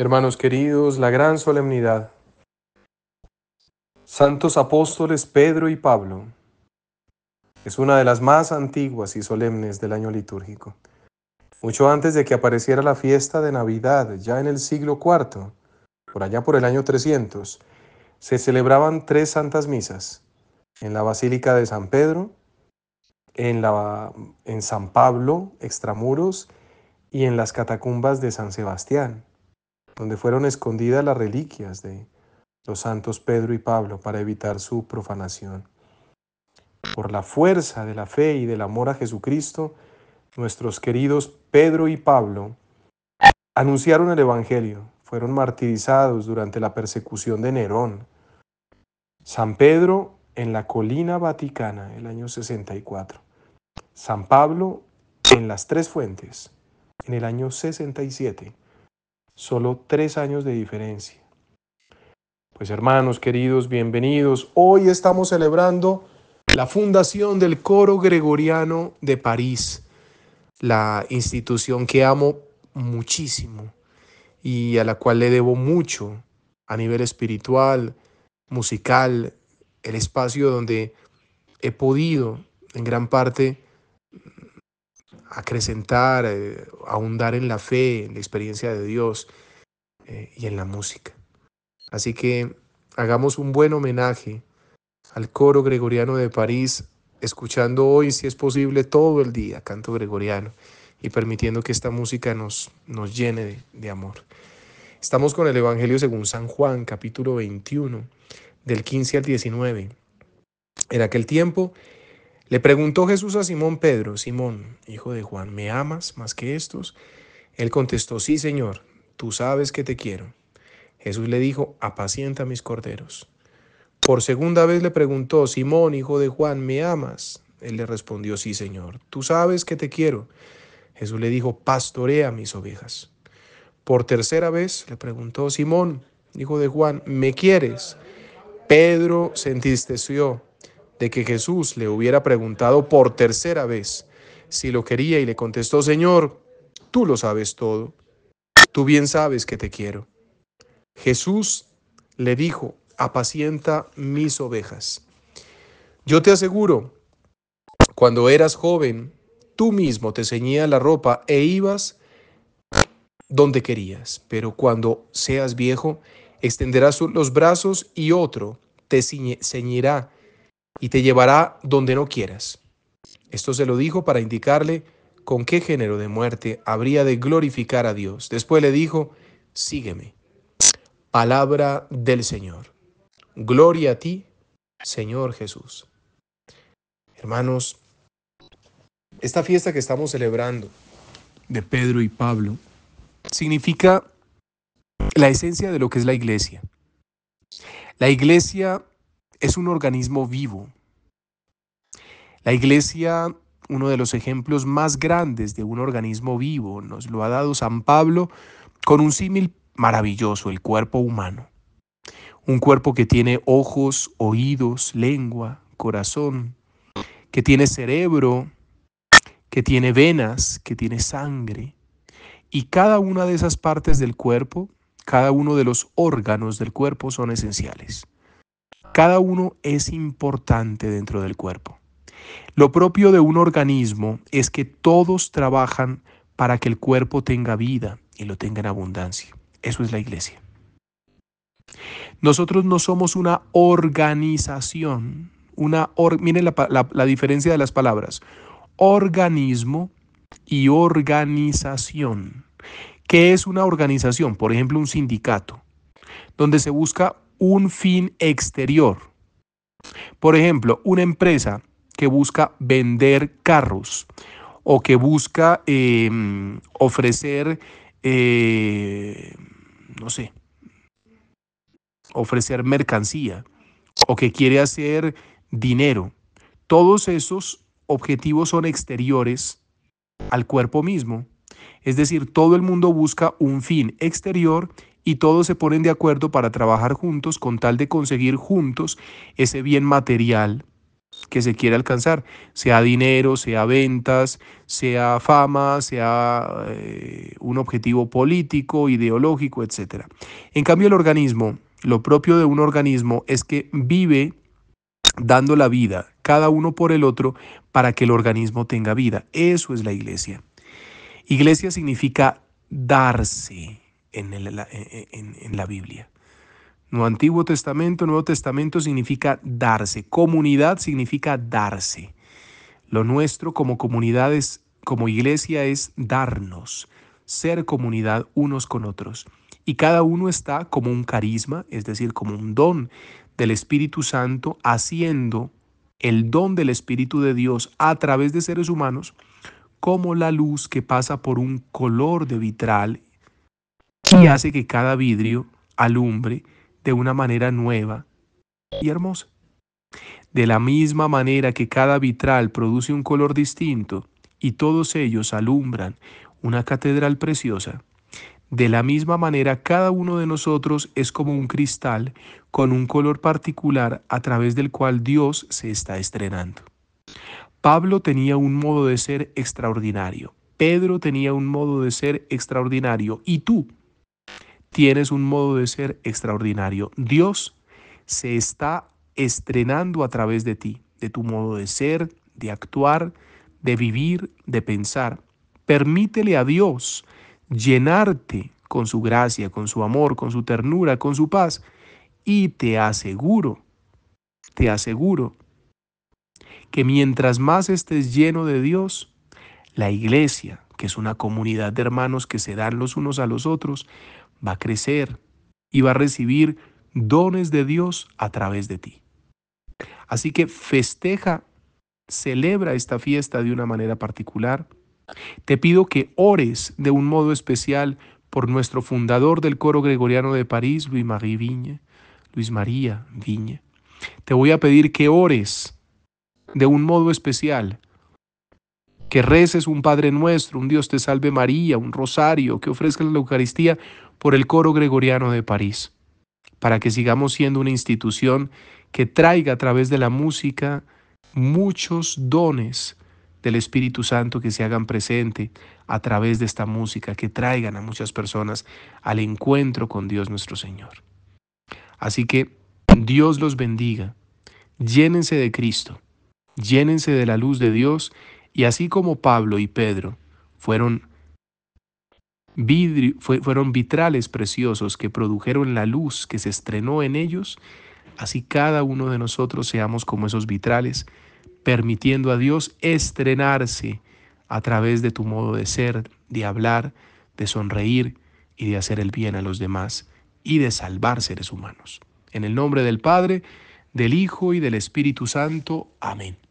Hermanos queridos, la gran solemnidad. Santos apóstoles Pedro y Pablo es una de las más antiguas y solemnes del año litúrgico. Mucho antes de que apareciera la fiesta de Navidad, ya en el siglo IV, por allá por el año 300, se celebraban tres santas misas en la Basílica de San Pedro, en, la, en San Pablo, extramuros, y en las catacumbas de San Sebastián donde fueron escondidas las reliquias de los santos Pedro y Pablo para evitar su profanación. Por la fuerza de la fe y del amor a Jesucristo, nuestros queridos Pedro y Pablo anunciaron el Evangelio, fueron martirizados durante la persecución de Nerón. San Pedro en la colina vaticana, el año 64. San Pablo en las tres fuentes, en el año 67 solo tres años de diferencia. Pues hermanos queridos, bienvenidos. Hoy estamos celebrando la fundación del Coro Gregoriano de París, la institución que amo muchísimo y a la cual le debo mucho a nivel espiritual, musical, el espacio donde he podido en gran parte acrecentar, eh, ahondar en la fe, en la experiencia de Dios eh, y en la música. Así que hagamos un buen homenaje al coro gregoriano de París, escuchando hoy, si es posible, todo el día canto gregoriano y permitiendo que esta música nos, nos llene de, de amor. Estamos con el Evangelio según San Juan, capítulo 21, del 15 al 19. En aquel tiempo, le preguntó Jesús a Simón Pedro, Simón, hijo de Juan, ¿me amas más que estos? Él contestó, sí, Señor, tú sabes que te quiero. Jesús le dijo, apacienta mis corderos. Por segunda vez le preguntó, Simón, hijo de Juan, ¿me amas? Él le respondió, sí, Señor, tú sabes que te quiero. Jesús le dijo, pastorea mis ovejas. Por tercera vez le preguntó, Simón, hijo de Juan, ¿me quieres? Pedro se entristeció de que Jesús le hubiera preguntado por tercera vez si lo quería y le contestó, Señor, tú lo sabes todo, tú bien sabes que te quiero. Jesús le dijo, apacienta mis ovejas. Yo te aseguro, cuando eras joven, tú mismo te ceñías la ropa e ibas donde querías, pero cuando seas viejo, extenderás los brazos y otro te ceñirá y te llevará donde no quieras. Esto se lo dijo para indicarle con qué género de muerte habría de glorificar a Dios. Después le dijo, sígueme. Palabra del Señor. Gloria a ti, Señor Jesús. Hermanos, esta fiesta que estamos celebrando de Pedro y Pablo significa la esencia de lo que es la iglesia. La iglesia es un organismo vivo. La iglesia, uno de los ejemplos más grandes de un organismo vivo, nos lo ha dado San Pablo con un símil maravilloso, el cuerpo humano. Un cuerpo que tiene ojos, oídos, lengua, corazón, que tiene cerebro, que tiene venas, que tiene sangre. Y cada una de esas partes del cuerpo, cada uno de los órganos del cuerpo son esenciales. Cada uno es importante dentro del cuerpo. Lo propio de un organismo es que todos trabajan para que el cuerpo tenga vida y lo tenga en abundancia. Eso es la iglesia. Nosotros no somos una organización, una miren la, la diferencia de las palabras, organismo y organización. ¿Qué es una organización? Por ejemplo, un sindicato, donde se busca un fin exterior. Por ejemplo, una empresa que busca vender carros o que busca em, ofrecer, eh, no sé, ofrecer mercancía o que quiere hacer dinero. Todos esos objetivos son exteriores al cuerpo mismo. Es decir, todo el mundo busca un fin exterior y todos se ponen de acuerdo para trabajar juntos con tal de conseguir juntos ese bien material que se quiere alcanzar, sea dinero, sea ventas, sea fama, sea eh, un objetivo político, ideológico, etc. En cambio, el organismo, lo propio de un organismo es que vive dando la vida, cada uno por el otro, para que el organismo tenga vida. Eso es la iglesia. Iglesia significa darse. E, e, en, la Biblia. No Antiguo Testamento, Nuevo Testamento significa darse. Comunidad significa darse. Lo nuestro como comunidad es, como iglesia es darnos, ser comunidad unos con otros. Y cada uno está como un carisma, es decir, como un don del Espíritu Santo, haciendo el don del Espíritu de Dios a través de seres humanos, como la luz que pasa por un color de vitral y hace que cada vidrio alumbre de una manera nueva y hermosa. De la misma manera que cada vitral produce un color distinto y todos ellos alumbran una catedral preciosa, de la misma manera cada uno de nosotros es como un cristal con un color particular a través del cual Dios se está estrenando. Pablo tenía un modo de ser extraordinario, Pedro tenía un modo de ser extraordinario y tú Tienes un modo de ser extraordinario. Dios se está estrenando a través de ti, de tu modo de ser, de actuar, de vivir, de pensar. Permítele a Dios llenarte con su gracia, con su amor, con su ternura, con su paz. Y te aseguro, te aseguro, que mientras más estés lleno de Dios, la iglesia, que es una comunidad de hermanos que se dan los unos a los otros, va a crecer y va a recibir dones de Dios a través de ti. Así que festeja, celebra esta fiesta de una manera particular. Te pido que ores de un modo especial por nuestro fundador del coro gregoriano de París, Luis Marie Viñe, Luis María Viñe. Te voy a pedir que ores de un modo especial, que reces un Padre Nuestro, un Dios te salve María, un rosario, que ofrezcas la Eucaristía, por el coro gregoriano de París, para que sigamos siendo una institución que traiga a través de la música muchos dones del Espíritu Santo que se hagan presente a través de esta música, que traigan a muchas personas al encuentro con Dios nuestro Señor. Así que Dios los bendiga, llénense de Cristo, llénense de la luz de Dios y así como Pablo y Pedro fueron fueron vitrales preciosos que produjeron la luz que se estrenó en ellos, así cada uno de nosotros seamos como esos vitrales, permitiendo a Dios estrenarse a través de tu modo de ser, de hablar, de sonreír y de hacer el bien a los demás y de salvar seres humanos. En el nombre del Padre, del Hijo y del Espíritu Santo. Amén.